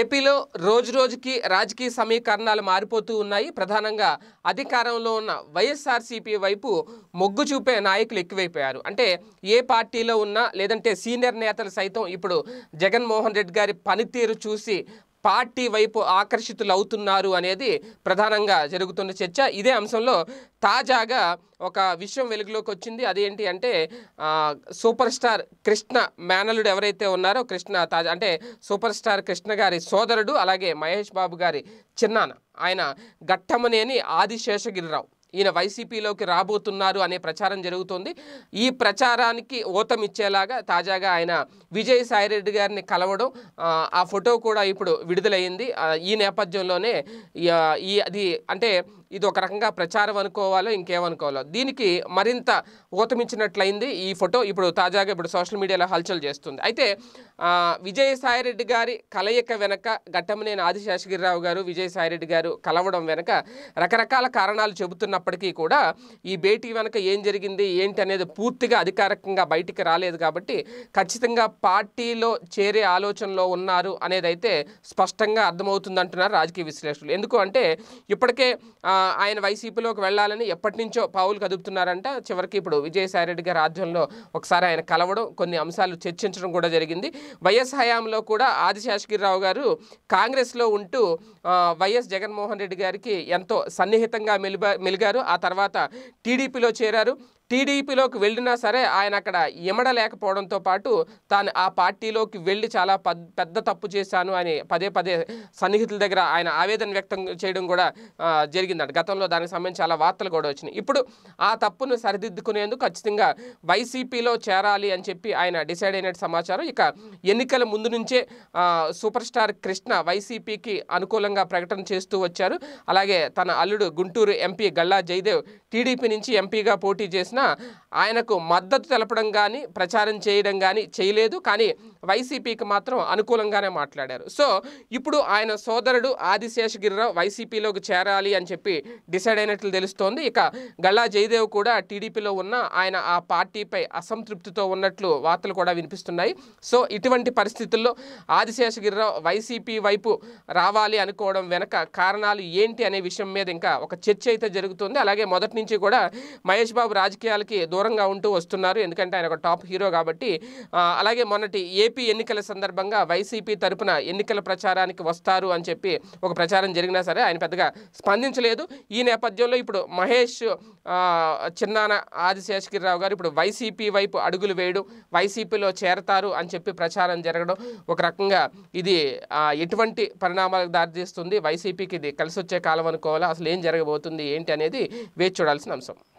ఏపీలో రోజు రోజుకి రాజకీయ సమీకరణాలు మారిపోతూ ఉన్నాయి ప్రధానంగా అధికారంలో ఉన్న వైఎస్ఆర్సీపీ వైపు మొగ్గు చూపే నాయకులు ఎక్కువైపోయారు అంటే ఏ పార్టీలో ఉన్నా లేదంటే సీనియర్ నేతలు సైతం ఇప్పుడు జగన్మోహన్ రెడ్డి గారి పనితీరు చూసి పార్టీ వైపు ఆకర్షితులు అవుతున్నారు అనేది ప్రధానంగా జరుగుతున్న చర్చ ఇదే అంశంలో తాజాగా ఒక విషయం వెలుగులోకి వచ్చింది అదేంటి అంటే సూపర్ స్టార్ కృష్ణ మేనలుడు ఎవరైతే ఉన్నారో కృష్ణ తాజా అంటే సూపర్ స్టార్ కృష్ణ గారి సోదరుడు అలాగే మహేష్ బాబు గారి చిన్నాన ఆయన గట్టమనేని ఆదిశేషగిరిరావు ఈయన వైసీపీలోకి రాబోతున్నారు అనే ప్రచారం జరుగుతోంది ఈ ప్రచారానికి ఓతమిచ్చేలాగా తాజాగా ఆయన విజయ్ సాయిరెడ్డి గారిని కలవడం ఆ ఫోటో కూడా ఇప్పుడు విడుదలైంది ఈ నేపథ్యంలోనే ఈ అది అంటే ఇది ఒక రకంగా ప్రచారం అనుకోవాలో ఇంకేమనుకోవాలో దీనికి మరింత ఊతమించినట్లయింది ఈ ఫోటో ఇప్పుడు తాజాగా ఇప్పుడు సోషల్ మీడియాలో హల్చల్ చేస్తుంది అయితే విజయసాయిరెడ్డి గారి కలయిక వెనక ఘట్టమనేని ఆదిశేషగిరిరావు గారు విజయసాయిరెడ్డి గారు కలవడం వెనక రకరకాల కారణాలు చెబుతున్నప్పటికీ కూడా ఈ భేటీ వెనక ఏం జరిగింది ఏంటి అనేది పూర్తిగా అధికారికంగా బయటికి రాలేదు కాబట్టి ఖచ్చితంగా పార్టీలో చేరే ఆలోచనలో ఉన్నారు అనేది అయితే స్పష్టంగా అర్థమవుతుందంటున్నారు రాజకీయ విశ్లేషకులు ఎందుకు అంటే ఇప్పటికే ఆయన వైసీపీలోకి వెళ్ళాలని ఎప్పటి నుంచో పావులు కదుపుతున్నారంట చివరికి ఇప్పుడు విజయసాయి రెడ్డి గారి ఆధ్వర్యంలో ఒకసారి ఆయన కలవడం కొన్ని అంశాలు చర్చించడం కూడా జరిగింది వైఎస్ హయాంలో కూడా ఆదిశాషగిరిరావు గారు కాంగ్రెస్లో ఉంటూ వైఎస్ జగన్మోహన్ రెడ్డి గారికి ఎంతో సన్నిహితంగా మెలిబా మెలిగారు ఆ తర్వాత టీడీపీలో చేరారు టీడీపీలోకి వెళ్ళినా సరే ఆయన అక్కడ ఇమడలేకపోవడంతో పాటు తాను ఆ పార్టీలోకి వెళ్ళి చాలా పెద్ద తప్పు చేశాను అని పదే పదే సన్నిహితుల దగ్గర ఆయన ఆవేదన వ్యక్తం చేయడం కూడా జరిగిందంట గతంలో దానికి సంబంధించి చాలా వార్తలు కూడా వచ్చినాయి ఇప్పుడు ఆ తప్పును సరిదిద్దుకునేందుకు ఖచ్చితంగా వైసీపీలో చేరాలి అని చెప్పి ఆయన డిసైడ్ అయినట్టు సమాచారం ఇక ఎన్నికల ముందు నుంచే సూపర్ స్టార్ కృష్ణ వైసీపీకి అనుకూలంగా ప్రకటన చేస్తూ వచ్చారు అలాగే తన అల్లుడు గుంటూరు ఎంపీ గల్లా జయదేవ్ టీడీపీ నుంచి ఎంపీగా పోటీ చేసినా ఆయనకు మద్దతు తెలపడం కానీ ప్రచారం చేయడం కానీ చేయలేదు కానీ వైసీపీకి మాత్రం అనుకూలంగానే మాట్లాడారు సో ఇప్పుడు ఆయన సోదరుడు ఆదిశేషగిరిరావు వైసీపీలోకి చేరాలి అని చెప్పి డిసైడ్ అయినట్లు తెలుస్తోంది ఇక గల్లా జయదేవ్ కూడా టీడీపీలో ఉన్న ఆయన ఆ పార్టీపై అసంతృప్తితో ఉన్నట్లు వార్తలు కూడా వినిపిస్తున్నాయి సో ఇటువంటి పరిస్థితుల్లో ఆదిశేషగిరిరావు వైసీపీ వైపు రావాలి అనుకోవడం వెనక కారణాలు ఏంటి అనే విషయం మీద ఇంకా ఒక చర్చ అయితే జరుగుతుంది అలాగే మొదటి నుంచి కూడా మహేష్ బాబు రాజకీయాలకి దూరంగా ఉంటూ వస్తున్నారు ఎందుకంటే ఆయన ఒక టాప్ హీరో కాబట్టి అలాగే మొన్నటి ఏపీ ఏపీ ఎన్నికల సందర్భంగా వైసీపీ తరపున ఎన్నికల ప్రచారానికి వస్తారు అని చెప్పి ఒక ప్రచారం జరిగినా సరే ఆయన పెద్దగా స్పందించలేదు ఈ నేపథ్యంలో ఇప్పుడు మహేష్ చిన్నాన ఆదిశేషగిరిరావు గారు ఇప్పుడు వైసీపీ వైపు అడుగులు వేయడం వైసీపీలో చేరతారు అని చెప్పి ప్రచారం జరగడం ఒక రకంగా ఇది ఎటువంటి పరిణామాలకు దారితీస్తుంది వైసీపీకి ఇది కలిసి వచ్చే కాలం అనుకోవాలా అసలు ఏం జరగబోతుంది ఏంటి అనేది వేచి చూడాల్సిన అంశం